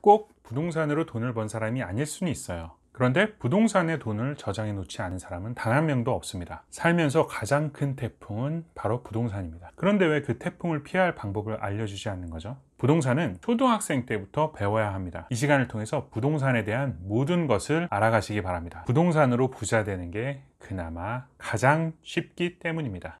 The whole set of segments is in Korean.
꼭 부동산으로 돈을 번 사람이 아닐 수는 있어요. 그런데 부동산에 돈을 저장해 놓지 않은 사람은 단 한 명도 없습니다. 살면서 가장 큰 태풍은 바로 부동산입니다. 그런데 왜 그 태풍을 피할 방법을 알려주지 않는 거죠? 부동산은 초등학생 때부터 배워야 합니다. 이 시간을 통해서 부동산에 대한 모든 것을 알아가시기 바랍니다. 부동산으로 부자 되는 게 그나마 가장 쉽기 때문입니다.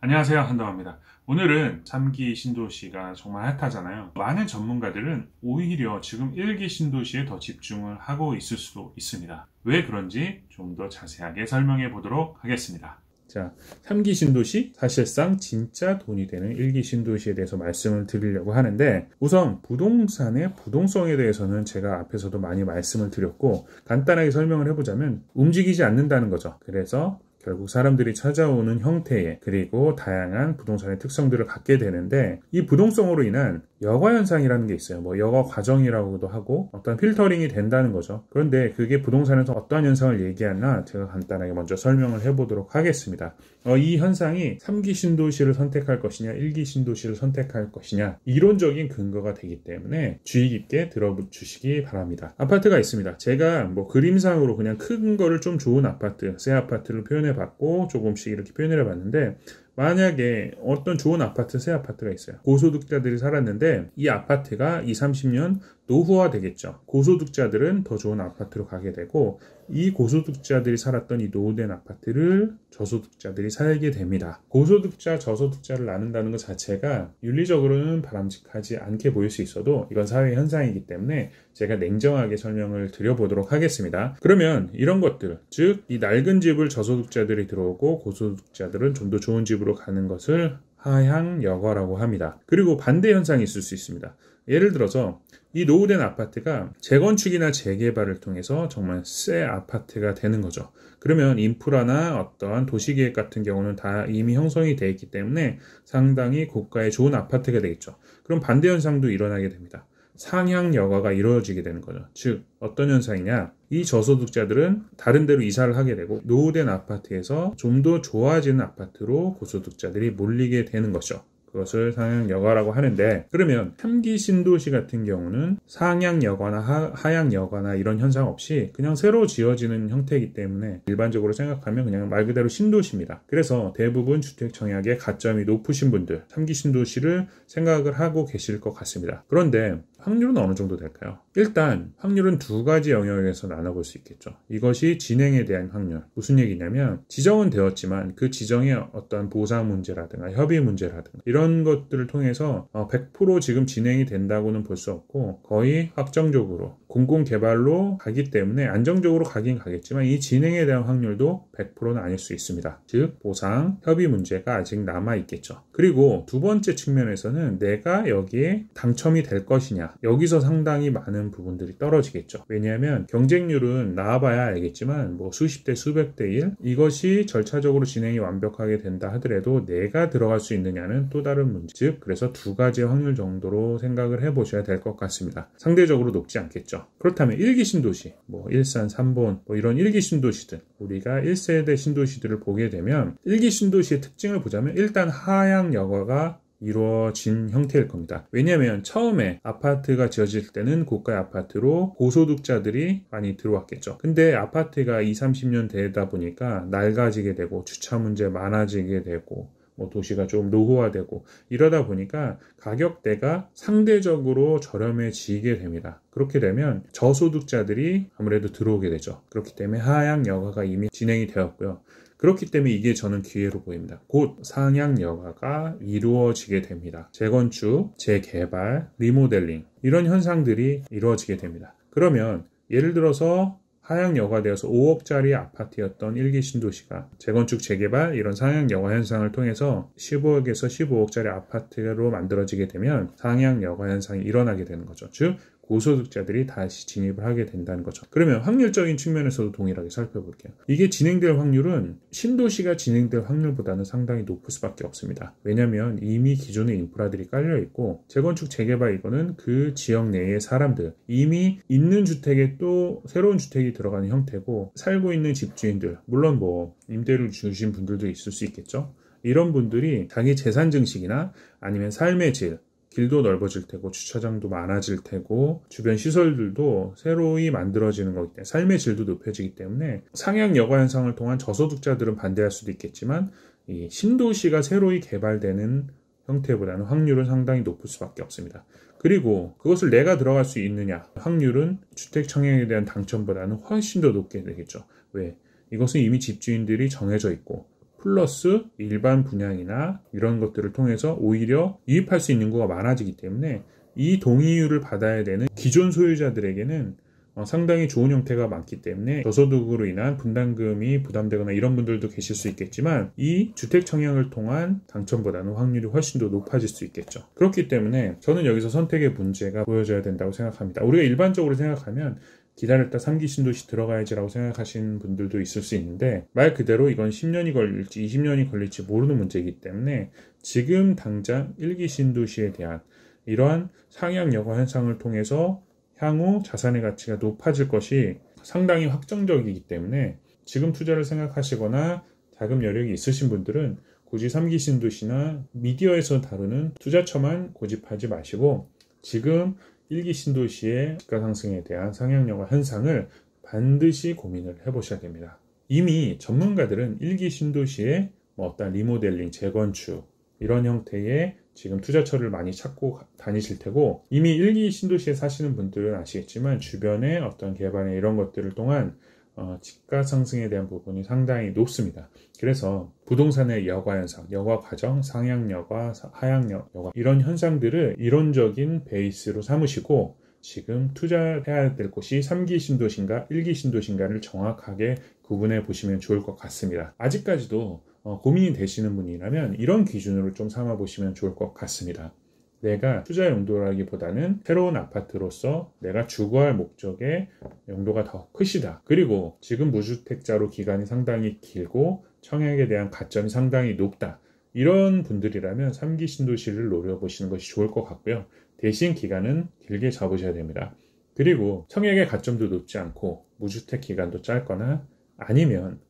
안녕하세요 한동화입니다 오늘은 3기 신도시가 정말 핫하잖아요 많은 전문가들은 오히려 지금 1기 신도시에 더 집중을 하고 있을 수도 있습니다 왜 그런지 좀 더 자세하게 설명해 보도록 하겠습니다 자, 3기 신도시 사실상 진짜 돈이 되는 1기 신도시에 대해서 말씀을 드리려고 하는데 우선 부동산의 부동성에 대해서는 제가 앞에서도 많이 말씀을 드렸고 간단하게 설명을 해보자면 움직이지 않는다는 거죠. 그래서 결국 사람들이 찾아오는 형태의 그리고 다양한 부동산의 특성들을 갖게 되는데 이 부동성으로 인한 여과 현상이라는 게 있어요. 뭐 여과 과정이라고도 하고 어떤 필터링이 된다는 거죠. 그런데 그게 부동산에서 어떠한 현상을 얘기하나 제가 간단하게 먼저 설명을 해보도록 하겠습니다. 어, 이 현상이 3기 신도시를 선택할 것이냐 1기 신도시를 선택할 것이냐 이론적인 근거가 되기 때문에 주의 깊게 들어주시기 바랍니다. 아파트가 있습니다. 제가 뭐 그림상으로 그냥 큰 거를 좀 좋은 아파트, 새 아파트를 표현해 표현해 봤고 조금씩 이렇게 표현을 해 봤는데 만약에 어떤 좋은 아파트, 새 아파트가 있어요. 고소득자들이 살았는데 이 아파트가 20, 30년 노후화 되겠죠. 고소득자들은 더 좋은 아파트로 가게 되고 이 고소득자들이 살았던 이 노후된 아파트를 저소득자들이 살게 됩니다. 고소득자, 저소득자를 나눈다는 것 자체가 윤리적으로는 바람직하지 않게 보일 수 있어도 이건 사회 현상이기 때문에 제가 냉정하게 설명을 드려보도록 하겠습니다. 그러면 이런 것들, 즉 이 낡은 집을 저소득자들이 들어오고 고소득자들은 좀 더 좋은 집으로 쪽으로 가는 것을 하향여과라고 합니다. 그리고 반대 현상이 있을 수 있습니다. 예를 들어서 이 노후된 아파트가 재건축이나 재개발을 통해서 정말 새 아파트가 되는 거죠. 그러면 인프라나 어떠한 도시계획 같은 경우는 다 이미 형성이 되어 있기 때문에 상당히 고가의 좋은 아파트가 되겠죠. 그럼 반대 현상도 일어나게 됩니다. 상향 여가가 이루어지게 되는 거죠. 즉 어떤 현상이냐? 이 저소득자들은 다른 데로 이사를 하게 되고 노후된 아파트에서 좀 더 좋아지는 아파트로 고소득자들이 몰리게 되는 거죠. 것을 상향여과라고 하는데 그러면 3기 신도시 같은 경우는 상향여과나 하향여과나 이런 현상 없이 그냥 새로 지어지는 형태이기 때문에 일반적으로 생각하면 그냥 말 그대로 신도시입니다. 그래서 대부분 주택 청약에 가점이 높으신 분들 3기 신도시를 생각을 하고 계실 것 같습니다. 그런데 확률은 어느 정도 될까요? 일단 확률은 두 가지 영역에서 나눠볼 수 있겠죠. 이것이 진행에 대한 확률. 무슨 얘기냐면 지정은 되었지만 그지정에 어떤 보상 문제라든가 협의 문제라든가 이런 이런 것들을 통해서 100% 어, 지금 진행이 된다고는 볼 수 없고 거의 확정적으로 공공 개발로 가기 때문에 안정적으로 가긴 가겠지만 이 진행에 대한 확률도 100%는 아닐 수 있습니다. 즉 보상, 협의 문제가 아직 남아 있겠죠. 그리고 두 번째 측면에서는 내가 여기에 당첨이 될 것이냐 여기서 상당히 많은 부분들이 떨어지겠죠. 왜냐하면 경쟁률은 나와봐야 알겠지만 뭐 수십 대 수백 대 일 이것이 절차적으로 진행이 완벽하게 된다 하더라도 내가 들어갈 수 있느냐는 또 다른 문제. 즉, 그래서 두 가지 확률 정도로 생각을 해보셔야 될 것 같습니다. 상대적으로 높지 않겠죠. 그렇다면 일기 신도시, 뭐 일산 3본뭐 이런 일기 신도시들, 우리가 1세대 신도시들을 보게 되면 일기 신도시의 특징을 보자면 일단 하향 여과가 이루어진 형태일 겁니다. 왜냐하면 처음에 아파트가 지어질 때는 고가 아파트로 고소득자들이 많이 들어왔겠죠. 근데 아파트가 2 30년 되다 보니까 낡아지게 되고 주차 문제 많아지게 되고 뭐 도시가 좀 노후화되고 이러다 보니까 가격대가 상대적으로 저렴해지게 됩니다. 그렇게 되면 저소득자들이 아무래도 들어오게 되죠. 그렇기 때문에 하향 여가가 이미 진행이 되었고요. 그렇기 때문에 이게 저는 기회로 보입니다. 곧 상향 여가가 이루어지게 됩니다. 재건축, 재개발, 리모델링 이런 현상들이 이루어지게 됩니다. 그러면 예를 들어서 하향여가 되어서 5억짜리 아파트였던 일기 신도시가 재건축 재개발 이런 상향여가 현상을 통해서 15억에서 15억짜리 아파트로 만들어지게 되면 상향여가 현상이 일어나게 되는 거죠. 즉 고소득자들이 다시 진입을 하게 된다는 거죠. 그러면 확률적인 측면에서도 동일하게 살펴볼게요. 이게 진행될 확률은 신도시가 진행될 확률보다는 상당히 높을 수밖에 없습니다. 왜냐하면 이미 기존의 인프라들이 깔려 있고 재건축 재개발 이거는 그 지역 내의 사람들 이미 있는 주택에 또 새로운 주택이 들어가는 형태고 살고 있는 집주인들 물론 뭐 임대를 주신 분들도 있을 수 있겠죠. 이런 분들이 자기 재산 증식이나 아니면 삶의 질 길도 넓어질 테고 주차장도 많아질 테고 주변 시설들도 새로이 만들어지는 거기 때문에 삶의 질도 높여지기 때문에 상향 여과 현상을 통한 저소득자들은 반대할 수도 있겠지만 이 신도시가 새로이 개발되는 형태보다는 확률은 상당히 높을 수밖에 없습니다. 그리고 그것을 내가 들어갈 수 있느냐 확률은 주택 청약에 대한 당첨보다는 훨씬 더 높게 되겠죠. 왜? 이것은 이미 집주인들이 정해져 있고 플러스 일반 분양이나 이런 것들을 통해서 오히려 유입할 수 있는 구가 많아지기 때문에 이 동의율을 받아야 되는 기존 소유자들에게는 어, 상당히 좋은 형태가 많기 때문에 저소득으로 인한 분담금이 부담되거나 이런 분들도 계실 수 있겠지만 이 주택 청약을 통한 당첨보다는 확률이 훨씬 더 높아질 수 있겠죠. 그렇기 때문에 저는 여기서 선택의 문제가 보여져야 된다고 생각합니다. 우리가 일반적으로 생각하면 기다렸다 3기신도시 들어가야지라고 생각하시는 분들도 있을 수 있는데 말 그대로 이건 10년이 걸릴지 20년이 걸릴지 모르는 문제이기 때문에 지금 당장 1기 신도시에 대한 이러한 상향 여과 현상을 통해서 향후 자산의 가치가 높아질 것이 상당히 확정적이기 때문에 지금 투자를 생각하시거나 자금 여력이 있으신 분들은 굳이 3기 신도시나 미디어에서 다루는 투자처만 고집하지 마시고 지금 일기 신도시의 시가 상승에 대한 상향 력화 현상을 반드시 고민을 해보셔야 됩니다. 이미 전문가들은 일기 신도시의 뭐 어떤 리모델링, 재건축 이런 형태의 지금 투자처를 많이 찾고 다니실 테고 이미 일기 신도시에 사시는 분들은 아시겠지만 주변의 어떤 개발이나 이런 것들을 통한 어, 집값 상승에 대한 부분이 상당히 높습니다. 그래서 부동산의 여과 현상, 여과 과정, 상향 여과, 하향 여과 이런 현상들을 이론적인 베이스로 삼으시고 지금 투자해야 될 곳이 3기 신도시인가 1기 신도시인가를 정확하게 구분해 보시면 좋을 것 같습니다. 아직까지도 어, 고민이 되시는 분이라면 이런 기준으로 좀 삼아 보시면 좋을 것 같습니다. 내가 투자 용도라기보다는 새로운 아파트로서 내가 주거할 목적의 용도가 더 크시다. 그리고 지금 무주택자로 기간이 상당히 길고 청약에 대한 가점이 상당히 높다. 이런 분들이라면 3기 신도시를 노려보시는 것이 좋을 것 같고요. 대신 기간은 길게 잡으셔야 됩니다. 그리고 청약의 가점도 높지 않고 무주택 기간도 짧거나 아니면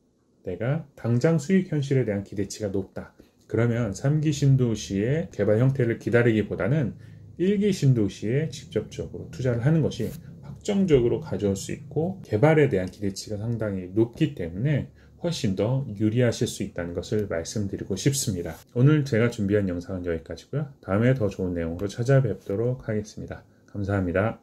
내가 당장 수익 현실에 대한 기대치가 높다. 그러면 3기 신도시의 개발 형태를 기다리기보다는 1기 신도시에 직접적으로 투자를 하는 것이 확정적으로 가져올 수 있고 개발에 대한 기대치가 상당히 높기 때문에 훨씬 더 유리하실 수 있다는 것을 말씀드리고 싶습니다. 오늘 제가 준비한 영상은 여기까지고요. 다음에 더 좋은 내용으로 찾아뵙도록 하겠습니다. 감사합니다.